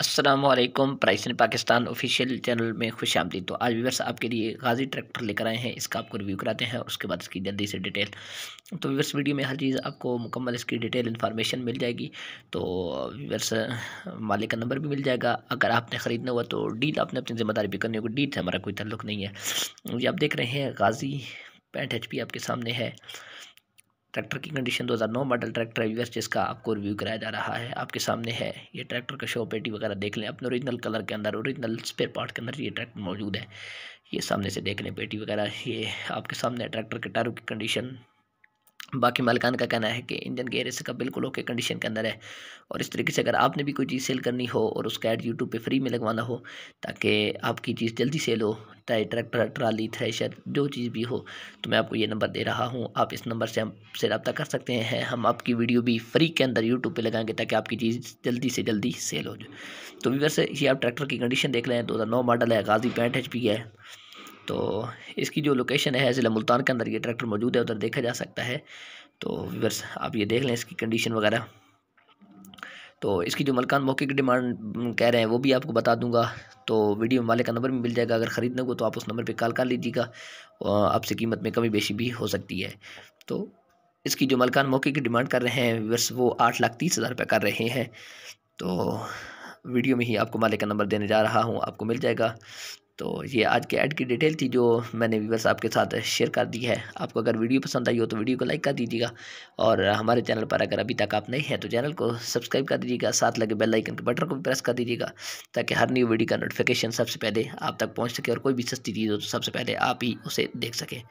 Aslam price in Pakistan official channel में खुश आमदी तो आज व्यवर्स आपके लिए गाजी ट्रैक्टर लेकर आए हैं इसका आपको रिव्यू कराते हैं उसके बाद इसकी जल्दी से डिटेल तो व्यवर्स वीडियो में हर चीज़ आपको मुकम्मल इसकी डिटेल इन्फॉर्मेशन मिल जाएगी तो व्यवर्स मालिक का नंबर भी मिल जाएगा अगर आपने ख़रीदना हुआ तो डील आपने अपनी ज़िम्मेदारी भी करनी होगी डील से हमारा कोई तल्लुक नहीं है ये आप देख रहे हैं गाजी पैंठ एच आपके सामने है ट्रैक्टर की कंडीशन 2009 मॉडल ट्रैक्टर है यूएस जिसका आपको रिव्यू कराया जा रहा है आपके सामने है ये ट्रैक्टर का शो पेटी वगैरह देख लें अपने ओरिजिनल कलर के अंदर ओरिजिनल स्पेयर पार्ट के अंदर ये ट्रैक्टर मौजूद है ये सामने से देख लें पेटी वगैरह ये आपके सामने ट्रैक्टर के टायरों की कंडीशन बाकी मालिकान का कहना है कि इंजन गेयर इसका बिल्कुल ओके कंडीशन के अंदर है और इस तरीके से अगर आपने भी कोई चीज़ सेल करनी हो और उसका ऐड यूट्यूब पे फ्री में लगवाना हो ताकि आपकी चीज़ जल्दी सेल हो चाहे ट्रैक्टर ट्राली थ्रेशर जो चीज़ भी हो तो मैं आपको ये नंबर दे रहा हूँ आप इस नंबर से हम से रब्ता कर सकते हैं हम आपकी वीडियो भी फ्री के अंदर यूट्यूब पर लगाएंगे ताकि आपकी चीज़ जल्दी से जल्दी सेल हो जाए तो वीवर से ये आप ट्रैक्टर की कंडीशन देख लें दो मॉडल है गाजी पैंट एच है तो इसकी जो लोकेशन है ज़िला मुल्तान के अंदर ये ट्रैक्टर मौजूद है उधर देखा जा सकता है तो व्यवर्स आप ये देख लें इसकी कंडीशन वगैरह तो इसकी जो मलकान मौके की डिमांड कह रहे हैं वो भी आपको बता दूंगा तो वीडियो में मालिक का नंबर भी मिल जाएगा अगर ख़रीदने को तो आप उस नंबर पे कॉल कर लीजिएगा आपसे कीमत में कमी बेशी भी हो सकती है तो इसकी जो मलकान मौके की डिमांड कर रहे हैं व्यवर्स वो आठ लाख तीस हज़ार रुपये कर रहे हैं तो वीडियो में ही आपको मालिक का नंबर देने जा रहा हूँ आपको मिल जाएगा तो ये आज के ऐड की डिटेल थी जो मैंने व्यूवर्स आपके साथ शेयर कर दी है आपको अगर वीडियो पसंद आई हो तो वीडियो को लाइक कर दीजिएगा और हमारे चैनल पर अगर अभी तक आप नए हैं तो चैनल को सब्सक्राइब कर दीजिएगा साथ लगे बेल आइकन के बटन को भी प्रेस कर दीजिएगा ताकि हर न्यू वीडियो का नोटिफिकेशन सबसे पहले आप तक पहुँच सके और कोई भी सस्ती चीज़ हो तो सबसे पहले आप ही उसे देख सकें